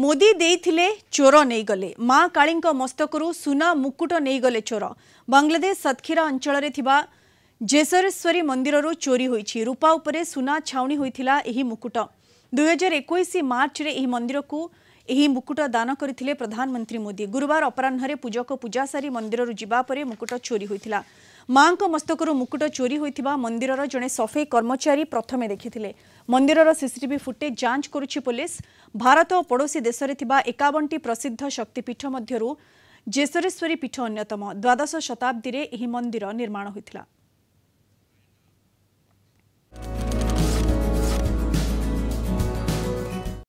ମୋଦୀ ଦେଇଥିଲେ ଚୋର ନେଇଗଲେ ମା କାଳୀଙ୍କ ମସ୍ତକରୁ ସୁନା ମୁକୁଟ ନେଇଗଲେ ଚୋର ବାଂଲାଦେଶ ସତ୍ଖିରା ଅଞ୍ଚଳରେ ଥିବା ଜେସରେଶ୍ୱରୀ ମନ୍ଦିରରୁ ଚୋରି ହୋଇଛି ରୂପା ଉପରେ ସୁନା ଛାଉଣି ହୋଇଥିଲା ଏହି ମୁକୁଟ ଦୁଇହଜାର ଏକୋଇଶ ମାର୍ଚ୍ଚରେ ଏହି ମନ୍ଦିରକୁ ଏହି ମୁକୁଟ ଦାନ କରିଥିଲେ ପ୍ରଧାନମନ୍ତ୍ରୀ ମୋଦି ଗୁରୁବାର ଅପରାହ୍ନରେ ପୂଜକ ପୂଜା ସାରି ମନ୍ଦିରରୁ ଯିବା ପରେ ମୁକୁଟ ଚୋରି ହୋଇଥିଲା ମାଙ୍କ ମସ୍ତକରୁ ମୁକୁଟ ଚୋରି ହୋଇଥିବା ମନ୍ଦିରର ଜଣେ ସଫେଇ କର୍ମଚାରୀ ପ୍ରଥମେ ଦେଖିଥିଲେ ମନ୍ଦିରର ସିସିଟିଭି ଫୁଟେଜ୍ ଯାଞ୍ଚ କରୁଛି ପୋଲିସ ଭାରତ ଓ ପଡ଼ୋଶୀ ଦେଶରେ ଥିବା ଏକାବନଟି ପ୍ରସିଦ୍ଧ ଶକ୍ତିପୀଠ ମଧ୍ୟରୁ ଜେଶ୍ୱରେଶ୍ୱରୀ ପୀଠ ଅନ୍ୟତମ ଦ୍ୱାଦଶ ଶତାବ୍ଦୀରେ ଏହି ମନ୍ଦିର ନିର୍ମାଣ ହୋଇଥିଲା